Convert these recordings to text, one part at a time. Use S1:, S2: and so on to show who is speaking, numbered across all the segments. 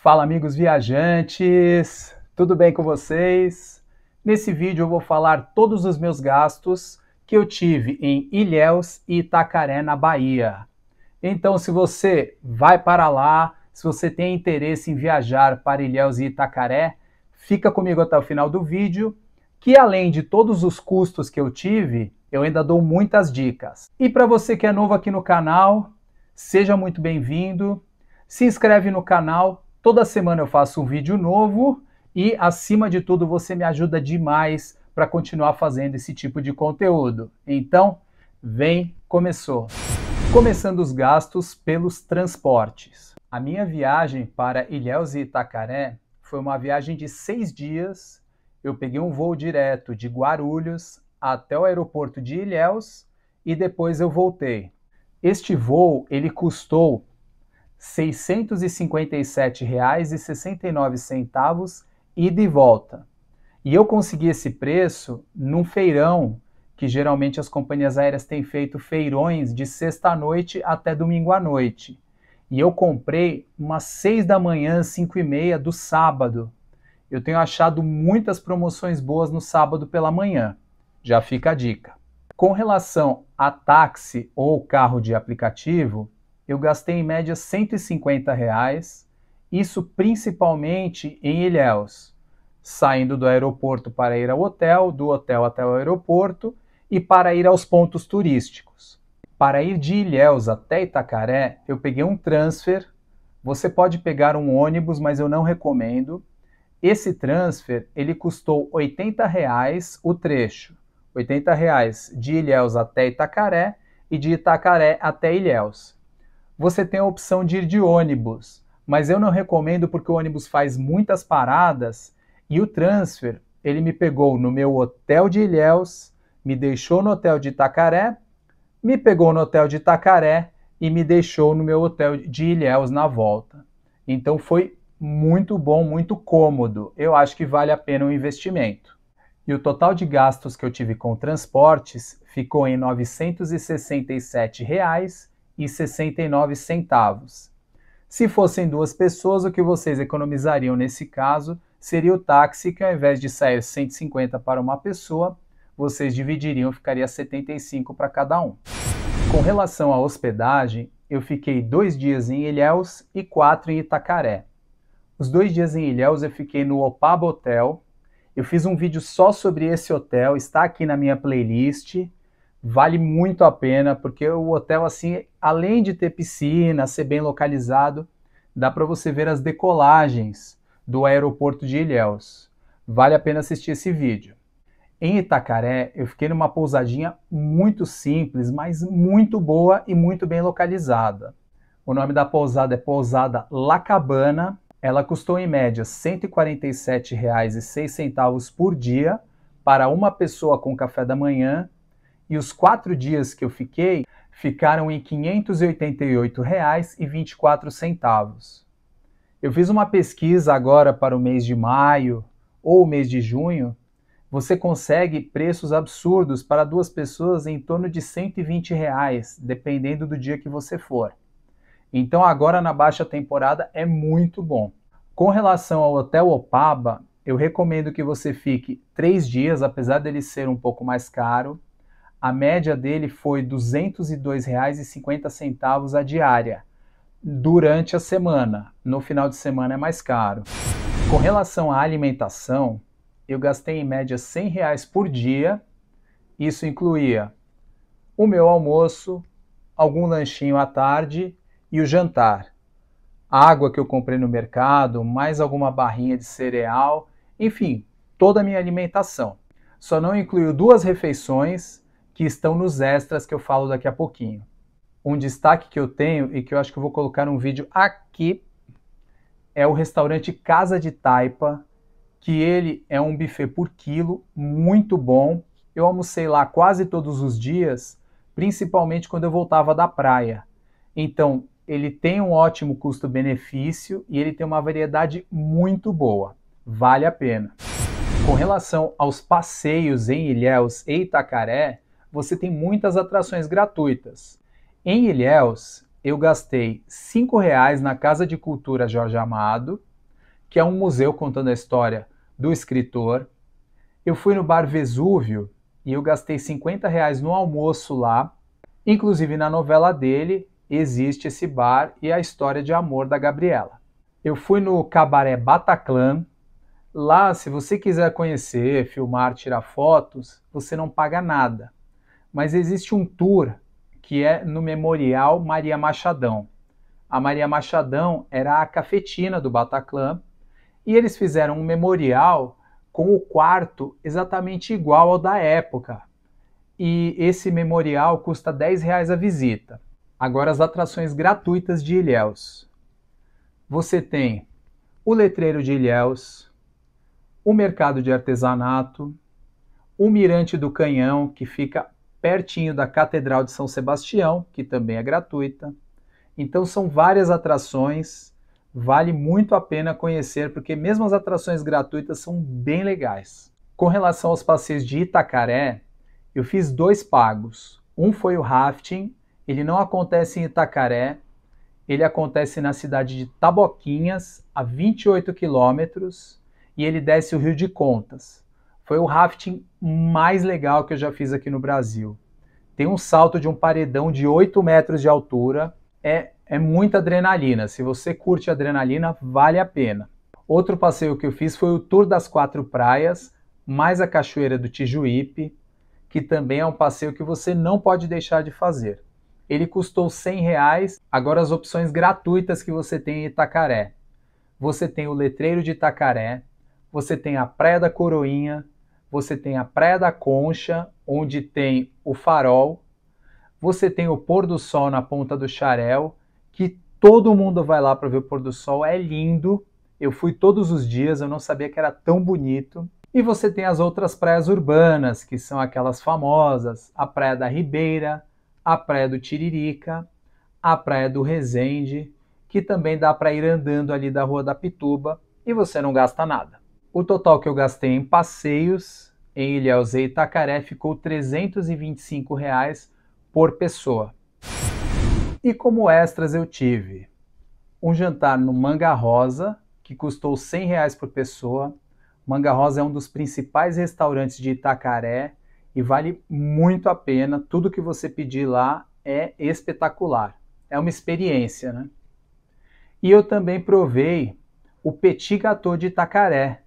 S1: Fala amigos viajantes, tudo bem com vocês? Nesse vídeo eu vou falar todos os meus gastos que eu tive em Ilhéus e Itacaré, na Bahia. Então, se você vai para lá, se você tem interesse em viajar para Ilhéus e Itacaré, fica comigo até o final do vídeo, que além de todos os custos que eu tive, eu ainda dou muitas dicas. E para você que é novo aqui no canal, seja muito bem-vindo, se inscreve no canal, Toda semana eu faço um vídeo novo e, acima de tudo, você me ajuda demais para continuar fazendo esse tipo de conteúdo. Então, vem, começou! Começando os gastos pelos transportes. A minha viagem para Ilhéus e Itacaré foi uma viagem de seis dias. Eu peguei um voo direto de Guarulhos até o aeroporto de Ilhéus e depois eu voltei. Este voo ele custou R$ 657,69 ida e volta. E eu consegui esse preço num feirão, que geralmente as companhias aéreas têm feito feirões de sexta noite até domingo à noite. E eu comprei umas seis da manhã, cinco e meia do sábado. Eu tenho achado muitas promoções boas no sábado pela manhã. Já fica a dica. Com relação a táxi ou carro de aplicativo, eu gastei em média 150 reais, isso principalmente em Ilhéus, saindo do aeroporto para ir ao hotel, do hotel até o aeroporto e para ir aos pontos turísticos. Para ir de Ilhéus até Itacaré, eu peguei um transfer. Você pode pegar um ônibus, mas eu não recomendo. Esse transfer ele custou 80 reais o trecho, 80 reais de Ilhéus até Itacaré e de Itacaré até Ilhéus você tem a opção de ir de ônibus, mas eu não recomendo porque o ônibus faz muitas paradas e o transfer, ele me pegou no meu hotel de Ilhéus, me deixou no hotel de Itacaré, me pegou no hotel de Itacaré e me deixou no meu hotel de Ilhéus na volta. Então foi muito bom, muito cômodo. Eu acho que vale a pena o investimento. E o total de gastos que eu tive com transportes ficou em R$ reais e 69 centavos. Se fossem duas pessoas, o que vocês economizariam nesse caso seria o táxi, que ao invés de sair 150 para uma pessoa, vocês dividiriam, ficaria 75 para cada um. Com relação à hospedagem, eu fiquei dois dias em Ilhéus e quatro em Itacaré. Os dois dias em Ilhéus eu fiquei no Opaba Hotel. Eu fiz um vídeo só sobre esse hotel, está aqui na minha playlist. Vale muito a pena, porque o hotel assim além de ter piscina, ser bem localizado, dá para você ver as decolagens do aeroporto de Ilhéus. Vale a pena assistir esse vídeo. Em Itacaré, eu fiquei numa pousadinha muito simples, mas muito boa e muito bem localizada. O nome da pousada é Pousada La Cabana. Ela custou em média R$ 147,06 por dia para uma pessoa com café da manhã. E os quatro dias que eu fiquei, ficaram em R$ 588,24. Eu fiz uma pesquisa agora para o mês de maio ou o mês de junho. Você consegue preços absurdos para duas pessoas em torno de R$ 120, reais, dependendo do dia que você for. Então agora na baixa temporada é muito bom. Com relação ao Hotel Opaba, eu recomendo que você fique três dias, apesar dele ser um pouco mais caro, a média dele foi R$ 202,50 a diária durante a semana. No final de semana é mais caro. Com relação à alimentação, eu gastei em média R$ reais por dia. Isso incluía o meu almoço, algum lanchinho à tarde e o jantar. Água que eu comprei no mercado, mais alguma barrinha de cereal, enfim, toda a minha alimentação. Só não incluiu duas refeições que estão nos extras que eu falo daqui a pouquinho. Um destaque que eu tenho e que eu acho que eu vou colocar um vídeo aqui é o restaurante Casa de Taipa, que ele é um buffet por quilo, muito bom. Eu almocei lá quase todos os dias, principalmente quando eu voltava da praia. Então, ele tem um ótimo custo-benefício e ele tem uma variedade muito boa. Vale a pena. Com relação aos passeios em Ilhéus e Itacaré, você tem muitas atrações gratuitas. Em Ilhéus, eu gastei cinco reais na Casa de Cultura Jorge Amado, que é um museu contando a história do escritor. Eu fui no Bar Vesúvio e eu gastei R$ reais no almoço lá. Inclusive na novela dele existe esse bar e a história de amor da Gabriela. Eu fui no Cabaré Bataclan. Lá, se você quiser conhecer, filmar, tirar fotos, você não paga nada. Mas existe um tour que é no Memorial Maria Machadão. A Maria Machadão era a cafetina do Bataclan e eles fizeram um memorial com o quarto exatamente igual ao da época. E esse memorial custa 10 reais a visita. Agora as atrações gratuitas de Ilhéus. Você tem o letreiro de Ilhéus, o mercado de artesanato, o mirante do canhão que fica pertinho da Catedral de São Sebastião, que também é gratuita. Então são várias atrações, vale muito a pena conhecer, porque mesmo as atrações gratuitas são bem legais. Com relação aos passeios de Itacaré, eu fiz dois pagos. Um foi o rafting, ele não acontece em Itacaré, ele acontece na cidade de Taboquinhas, a 28 quilômetros, e ele desce o Rio de Contas foi o rafting mais legal que eu já fiz aqui no Brasil. Tem um salto de um paredão de 8 metros de altura, é, é muita adrenalina. Se você curte adrenalina, vale a pena. Outro passeio que eu fiz foi o Tour das Quatro Praias, mais a Cachoeira do Tijuípe, que também é um passeio que você não pode deixar de fazer. Ele custou 100 reais, agora as opções gratuitas que você tem em Itacaré. Você tem o letreiro de Itacaré, você tem a Praia da Coroinha, você tem a Praia da Concha, onde tem o farol, você tem o pôr do sol na ponta do Xarel, que todo mundo vai lá para ver o pôr do sol, é lindo. Eu fui todos os dias, eu não sabia que era tão bonito. E você tem as outras praias urbanas, que são aquelas famosas, a Praia da Ribeira, a Praia do Tiririca, a Praia do Resende, que também dá para ir andando ali da Rua da Pituba e você não gasta nada. O total que eu gastei em passeios em Ilhéus e Itacaré ficou R$ 325 reais por pessoa. E como extras eu tive um jantar no Manga Rosa, que custou 100 reais por pessoa. Manga Rosa é um dos principais restaurantes de Itacaré e vale muito a pena. Tudo que você pedir lá é espetacular. É uma experiência, né? E eu também provei o Petit Gâteau de Itacaré,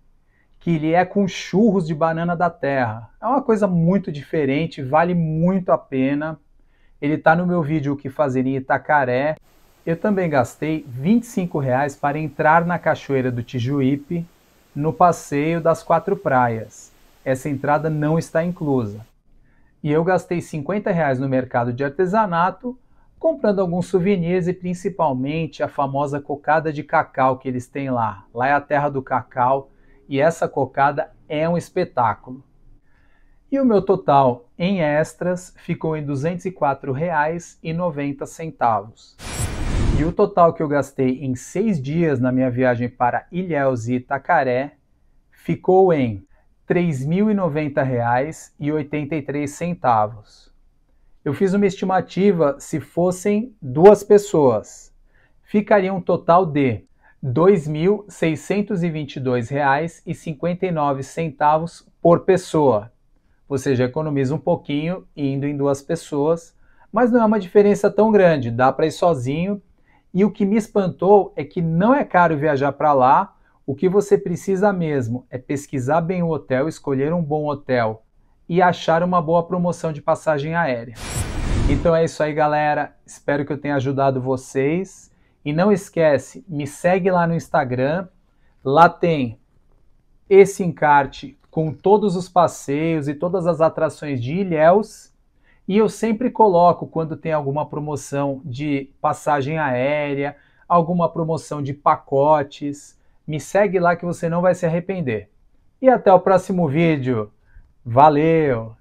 S1: que ele é com churros de banana da terra. É uma coisa muito diferente, vale muito a pena. Ele está no meu vídeo o que fazer em Itacaré. Eu também gastei R$ reais para entrar na Cachoeira do Tijuípe, no passeio das quatro praias. Essa entrada não está inclusa. E eu gastei R$ reais no mercado de artesanato, comprando alguns souvenirs e principalmente a famosa cocada de cacau que eles têm lá. Lá é a terra do cacau e essa cocada é um espetáculo. E o meu total em extras ficou em R$ 204,90. E o total que eu gastei em seis dias na minha viagem para Ilhéus e Itacaré ficou em R$ 3.090,83. Eu fiz uma estimativa se fossem duas pessoas. Ficaria um total de R$ 2.622,59 por pessoa. Você já economiza um pouquinho indo em duas pessoas, mas não é uma diferença tão grande, dá para ir sozinho. E o que me espantou é que não é caro viajar para lá, o que você precisa mesmo é pesquisar bem o hotel, escolher um bom hotel e achar uma boa promoção de passagem aérea. Então é isso aí, galera. Espero que eu tenha ajudado vocês. E não esquece, me segue lá no Instagram. Lá tem esse encarte com todos os passeios e todas as atrações de Ilhéus. E eu sempre coloco quando tem alguma promoção de passagem aérea, alguma promoção de pacotes. Me segue lá que você não vai se arrepender. E até o próximo vídeo. Valeu!